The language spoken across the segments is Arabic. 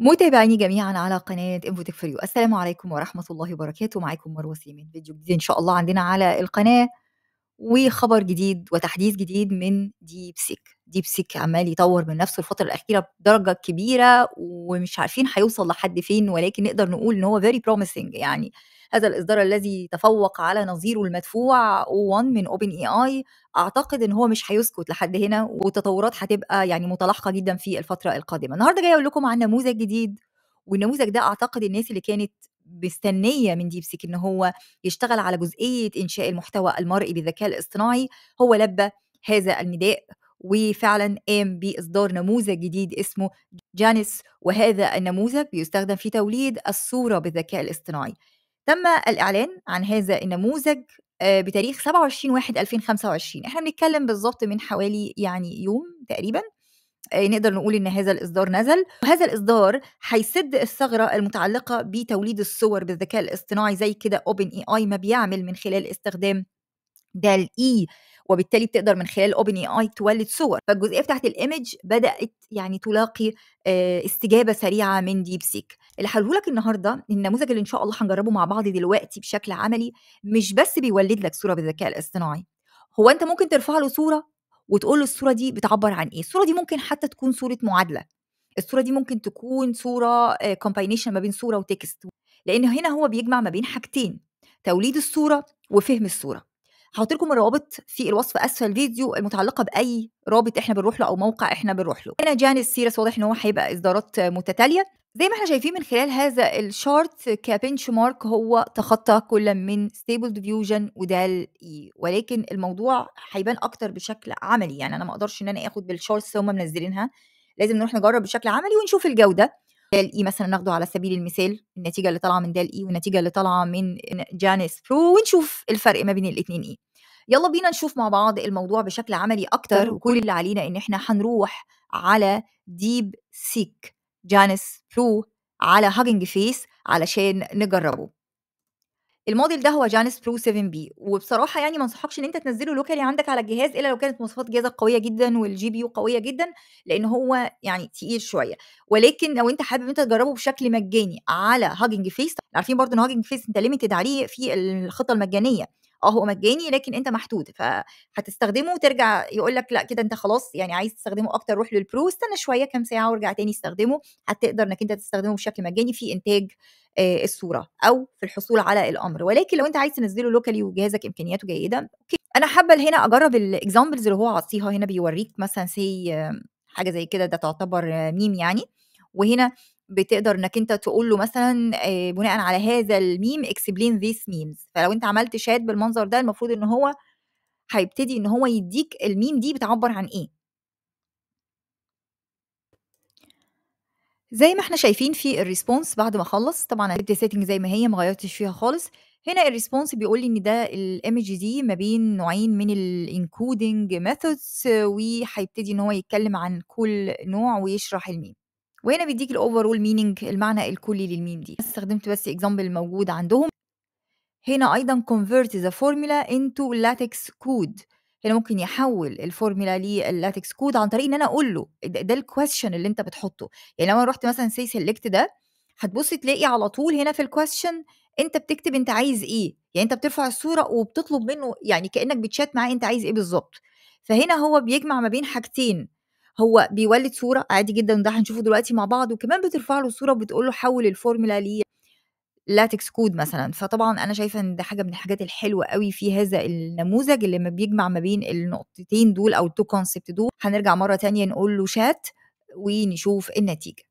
متابعيني جميعا على قناة انفوتك فريو السلام عليكم ورحمة الله وبركاته معاكم مروة سليمان فيديو جديد إن شاء الله عندنا على القناة وخبر جديد وتحديث جديد من ديب سيك ديب سيك عمال يطور من نفسه الفترة الأخيرة بدرجة كبيرة ومش عارفين هيوصل لحد فين ولكن نقدر نقول إن هو very promising يعني هذا الإصدار الذي تفوق على نظيره المدفوع O1 من أوبن اي اي أعتقد إن هو مش هيسكت لحد هنا والتطورات هتبقى يعني متلاحقة جدا في الفترة القادمة النهاردة جاي أقول لكم عن نموذج جديد والنموذج ده أعتقد الناس اللي كانت مستنيه من ديب سيك ان هو يشتغل على جزئيه انشاء المحتوى المرئي بالذكاء الاصطناعي هو لبى هذا النداء وفعلا قام باصدار نموذج جديد اسمه جانس وهذا النموذج بيستخدم في توليد الصوره بالذكاء الاصطناعي تم الاعلان عن هذا النموذج آه، بتاريخ 27 1 2025 احنا بنتكلم بالظبط من حوالي يعني يوم تقريبا نقدر نقول ان هذا الاصدار نزل وهذا الاصدار هيسد الثغره المتعلقه بتوليد الصور بالذكاء الاصطناعي زي كده اوبن اي اي ما بيعمل من خلال استخدام ده الاي e، وبالتالي بتقدر من خلال اوبن اي اي تولد صور فالجزئيه بتاعت الايمج بدات يعني تلاقي استجابه سريعه من ديب سيك اللي هقوله لك النهارده النموذج اللي ان شاء الله هنجربه مع بعض دلوقتي بشكل عملي مش بس بيولد لك صوره بالذكاء الاصطناعي هو انت ممكن ترفع له صوره وتقول له الصوره دي بتعبر عن ايه الصوره دي ممكن حتى تكون صوره معادله الصوره دي ممكن تكون صوره كومباينيشن آه، ما بين صوره وتكست لان هنا هو بيجمع ما بين حاجتين توليد الصوره وفهم الصوره هحط لكم الروابط في الوصف اسفل الفيديو المتعلقه باي رابط احنا بنروح له او موقع احنا بنروح له هنا جانس سيرس واضح ان هو هيبقى اصدارات متتاليه زي ما احنا شايفين من خلال هذا الشارت كبنش مارك هو تخطى كل من ستيبل ديفيوجن وده الاي e. ولكن الموضوع هيبان اكتر بشكل عملي يعني انا ما اقدرش ان انا اخد بالشارتس هم منزلينها لازم نروح نجرب بشكل عملي ونشوف الجوده ده الاي e مثلا ناخده على سبيل المثال النتيجه اللي طالعه من ده الاي e والنتيجه اللي طالعه من جانس برو ونشوف الفرق ما بين الاثنين ايه يلا بينا نشوف مع بعض الموضوع بشكل عملي اكتر طيب. وكل اللي علينا ان احنا هنروح على ديب سيك جانس برو على هاجنج فيس علشان نجربه الموديل ده هو جانس برو 7 بي وبصراحه يعني ما انصحكش ان انت تنزله لوكالي عندك على الجهاز الا لو كانت مواصفات جهازك قويه جدا والجي بي يو قويه جدا لان هو يعني تقيل شويه ولكن لو انت حابب انت تجربه بشكل مجاني على هاجنج فيس عارفين برضو ان هاجنج فيس انت ليميتد عليه في الخطه المجانيه اه هو مجاني لكن انت محدود فهتستخدمه وترجع يقول لك لا كده انت خلاص يعني عايز تستخدمه اكتر روح للبرو استنى شويه كام ساعه وارجع تاني استخدمه هتقدر انك انت تستخدمه بشكل مجاني في انتاج آه، الصوره او في الحصول على الامر ولكن لو انت عايز تنزله لوكالي وجهازك امكانياته جيده اوكي انا حابه هنا اجرب الاكزامبلز اللي هو عطيها هنا بيوريك مثلا سي آه، حاجه زي كده ده تعتبر ميم يعني وهنا بتقدر انك انت تقول له مثلا بناء على هذا الميم اكسبلين ذيس ميمز فلو انت عملت شات بالمنظر ده المفروض ان هو هيبتدي ان هو يديك الميم دي بتعبر عن ايه زي ما احنا شايفين في الريسبونس بعد ما اخلص طبعا انا سيتنج زي ما هي ما غيرتش فيها خالص هنا الريسبونس بيقول لي ان ده الايمج دي ما بين نوعين من الانكودنج ميثودز وهيبتدي ان هو يتكلم عن كل نوع ويشرح الميم وهنا بيديك الاوفرول مينينج المعنى الكلي للميم دي استخدمت بس اكزامبل الموجود عندهم هنا ايضا convert the formula into latex code هنا ممكن يحول الفورمولا لللاتكس كود عن طريق ان انا اقول له ده, ده الكويستشن اللي انت بتحطه يعني لو انا رحت مثلا سي سيلكت ده هتبص تلاقي على طول هنا في الكويشن انت بتكتب انت عايز ايه يعني انت بترفع الصوره وبتطلب منه يعني كانك بتشات معاه انت عايز ايه بالظبط فهنا هو بيجمع ما بين حاجتين هو بيولد صوره عادي جدا وده هنشوفه دلوقتي مع بعض وكمان بترفع له صوره وبتقول له حول الفورمولا ليه لاتكس كود مثلا فطبعا انا شايفه ان ده حاجه من الحاجات الحلوه قوي في هذا النموذج اللي ما بيجمع ما بين النقطتين دول او التو كونسبت دول هنرجع مره تانية نقول له شات ونشوف النتيجه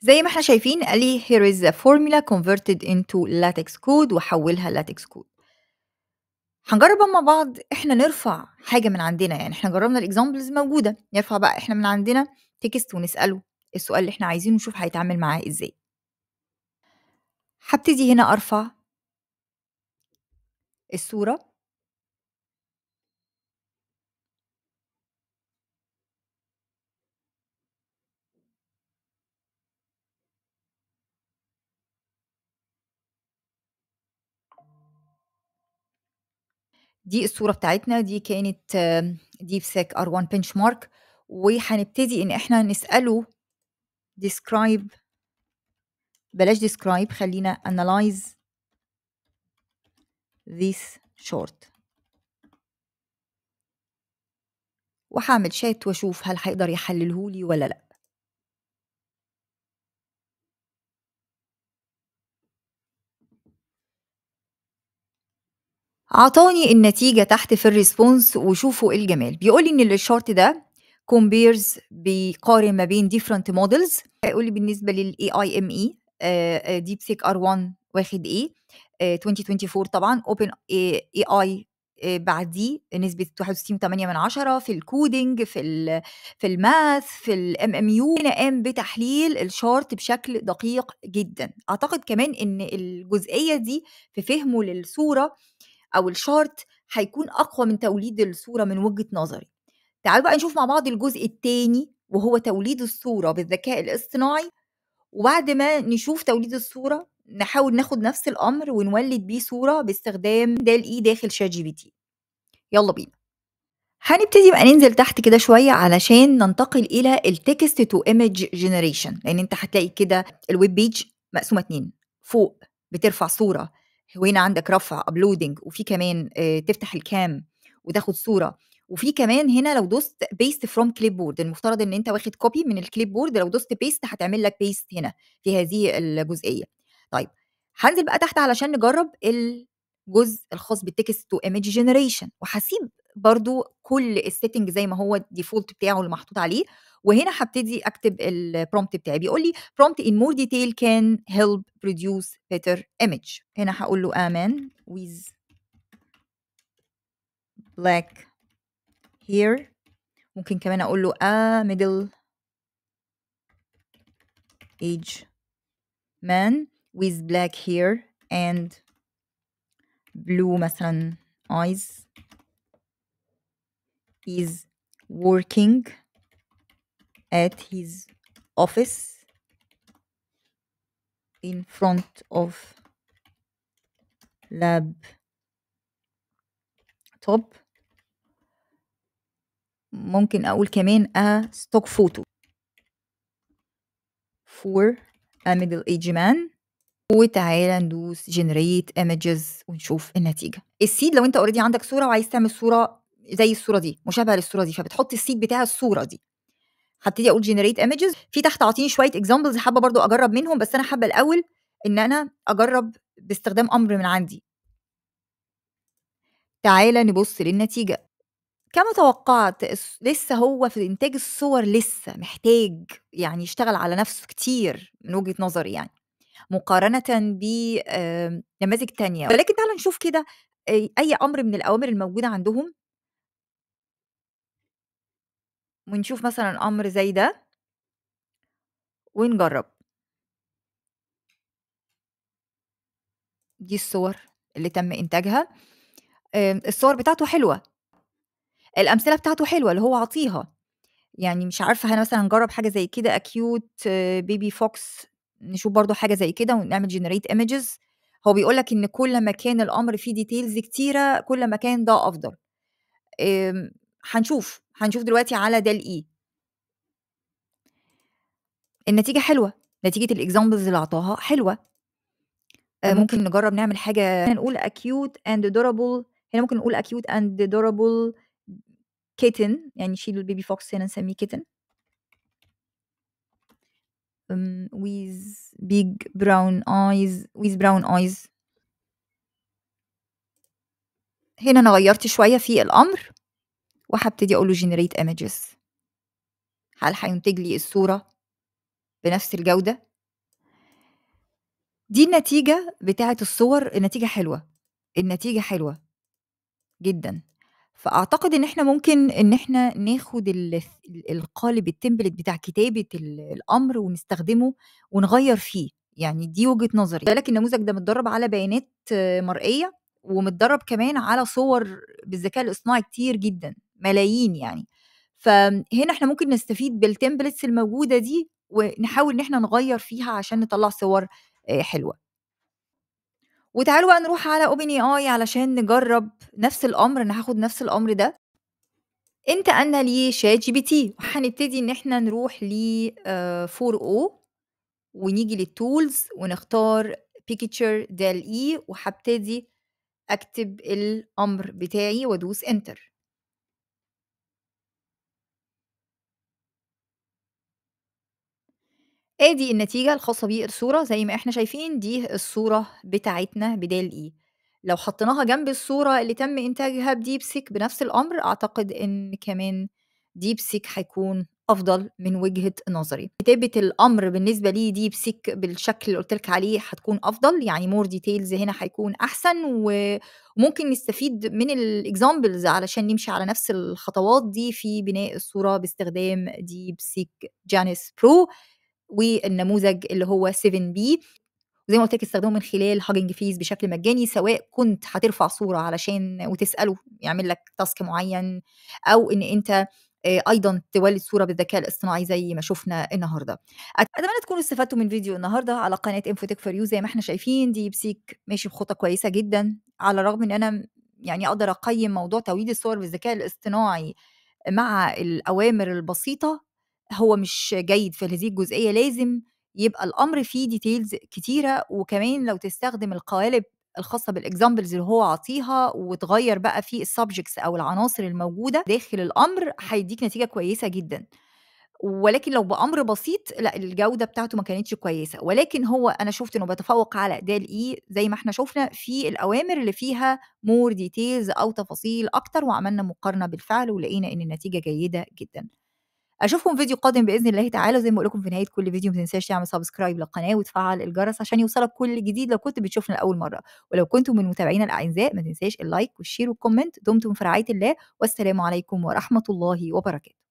زي ما احنا شايفين قال لي here is a formula converted into latex code وحولها latex code هنجرّب مع بعض إحنا نرفع حاجة من عندنا، يعني إحنا جرّبنا الاكزامبلز موجودة، نرفع بقى إحنا من عندنا تكست ونسأله السؤال اللي إحنا عايزينه ونشوف هيتعامل معاه إزاي. هبتدي هنا أرفع الصورة دي الصورة بتاعتنا دي كانت ديب سيك ار 1 بنش مارك وهنبتدي ان احنا نسأله describe بلاش describe خلينا analyze this شورت وهعمل شات واشوف هل هيقدر يحللهولي ولا لا عطاني النتيجه تحت في الريسبونس وشوفوا إيه الجمال بيقول لي ان الشارت ده كومبيرز بيقارن ما بين ديفرنت مودلز هيقول لي بالنسبه للاي اي ام اي ديبسيك ار 1 واخد ايه 2024 طبعا اوبن اي اي بعديه نسبه 61.8 من عشرة في الكودينج في الـ في الماث في الام ام يو هنا قام بتحليل الشارت بشكل دقيق جدا اعتقد كمان ان الجزئيه دي في فهمه للصوره او الشارت هيكون اقوى من توليد الصوره من وجهه نظري تعالوا بقى نشوف مع بعض الجزء الثاني وهو توليد الصوره بالذكاء الاصطناعي وبعد ما نشوف توليد الصوره نحاول ناخد نفس الامر ونولد بيه صوره باستخدام دال اي داخل شات جي بي تي يلا بينا هنبتدي بقى ننزل تحت كده شويه علشان ننتقل الى التكست تو ايمج جنريشن لان انت هتلاقي كده الويب بيج مقسومه اتنين فوق بترفع صوره وهنا عندك رفع ابلودنج وفي كمان آه، تفتح الكام وتاخد صوره وفي كمان هنا لو دوست بيست فروم كليب بورد المفترض ان انت واخد كوبي من الكليب بورد لو دوست بيست هتعمل لك بيست هنا في هذه الجزئيه طيب هنزل بقى تحت علشان نجرب الجزء الخاص بالتكست تو ايمج جنريشن وهسيب برضو كل السيتنج زي ما هو الديفولت بتاعه اللي محطوط عليه وهنا هبتدي اكتب البرومبت بتاعي بيقول لي prompt in more detail can help produce better image هنا هقول له aman with black hair ممكن كمان اقول له a middle age man with black hair and blue مثلا eyes is working at his office in front of lab top ممكن اقول كمان a stock photo for a middle age man وتعالى ندوس generate images ونشوف النتيجه السيد لو انت اوريدي عندك صوره وعايز تعمل صوره زي الصوره دي مشابهه للصوره دي فبتحط السيد بتاع الصوره دي هبتدي اقول جنريت ايمجز في تحت اعطيني شويه اكزامبلز حابه برضو اجرب منهم بس انا حابه الاول ان انا اجرب باستخدام امر من عندي تعالى نبص للنتيجه كما توقعت لسه هو في انتاج الصور لسه محتاج يعني يشتغل على نفسه كتير من وجهه نظري يعني مقارنه بنماذج تانية ولكن تعالى نشوف كده آه، اي امر من الاوامر الموجوده عندهم ونشوف مثلًا أمر زي ده ونجرّب. دي الصور اللي تم إنتاجها، الصور بتاعته حلوة، الأمثلة بتاعته حلوة اللي هو عاطيها، يعني مش عارفة هل مثلًا نجرّب حاجة زي كده اكيوت بيبي فوكس نشوف برضه حاجة زي كده ونعمل جنريت ايمجز هو بيقول لك إن كل ما كان الأمر فيه ديتيلز كتيرة كل ما كان ده أفضل، هنشوف هنشوف دلوقتي على دال اي e. النتيجه حلوه نتيجه الاكزامبلز اللي اعطاها حلوه آه، ممكن, ممكن نجرب نعمل حاجه نقول acute and دورابل هنا ممكن نقول acute and دورابل kitten يعني شيل البيبي فوكس هنا نسميه kitten ويز with big brown eyes with brown eyes هنا انا غيرت شويه في الامر وهبتدي اقول له جنريت ايمجز هل هينتج لي الصوره بنفس الجوده دي النتيجه بتاعه الصور النتيجه حلوه النتيجه حلوه جدا فاعتقد ان احنا ممكن ان احنا ناخد القالب التمبلت بتاع كتابه الامر ونستخدمه ونغير فيه يعني دي وجهه نظري لكن النموذج ده متدرب على بيانات مرئيه ومتدرب كمان على صور بالذكاء الاصطناعي كتير جدا ملايين يعني فهنا احنا ممكن نستفيد بالتمبلتس الموجوده دي ونحاول ان احنا نغير فيها عشان نطلع صور آه، حلوه وتعالوا بقى نروح على اوبن اي اي علشان نجرب نفس الامر انا هاخد نفس الامر ده انت انا شات جي بي تي وهنبتدي ان احنا نروح ل 4 او ونيجي للتولز ونختار بيكتشر دال اي وهبتدي اكتب الامر بتاعي وادوس انتر ادي آه، النتيجه الخاصه بالصوره زي ما احنا شايفين دي الصوره بتاعتنا بدال اي e. لو حطيناها جنب الصوره اللي تم انتاجها بديب سيك بنفس الامر اعتقد ان كمان ديب سيك هيكون افضل من وجهه نظري كتابه الامر بالنسبه لي سيك بالشكل اللي قلت لك عليه هتكون افضل يعني مور ديتيلز هنا هيكون احسن وممكن نستفيد من الاكزامبلز علشان نمشي على نفس الخطوات دي في بناء الصوره باستخدام ديب سيك جانس برو والنموذج اللي هو 7 بي وزي ما قلت لك استخدمه من خلال هاجنج فيز بشكل مجاني سواء كنت هترفع صوره علشان وتساله يعمل لك تاسك معين او ان انت آه، ايضا تولد صوره بالذكاء الاصطناعي زي ما شفنا النهارده اتمنى تكونوا استفدتوا من فيديو النهارده على قناه انفوتك فور يو زي ما احنا شايفين ديب سيك ماشي بخطه كويسه جدا على الرغم ان انا يعني اقدر اقيم موضوع توليد الصور بالذكاء الاصطناعي مع الاوامر البسيطه هو مش جيد في هذه الجزئيه لازم يبقى الامر فيه ديتيلز كتيره وكمان لو تستخدم القوالب الخاصه بالاكزامبلز اللي هو عاطيها وتغير بقى في السبجكتس او العناصر الموجوده داخل الامر هيديك نتيجه كويسه جدا ولكن لو بامر بسيط لا الجوده بتاعته ما كانتش كويسه ولكن هو انا شفت انه بيتفوق على ده اي زي ما احنا شفنا في الاوامر اللي فيها مور ديتيلز او تفاصيل اكتر وعملنا مقارنه بالفعل ولقينا ان النتيجه جيده جدا اشوفكم فيديو قادم باذن الله تعالى وزي ما اقول لكم في نهايه كل فيديو ما تنساش تعمل سبسكرايب للقناه وتفعل الجرس عشان يوصلك كل جديد لو كنت بتشوفنا لاول مره ولو كنتم من متابعينا الاعزاء ما تنساش اللايك والشير والكومنت دمتم في رعايه الله والسلام عليكم ورحمه الله وبركاته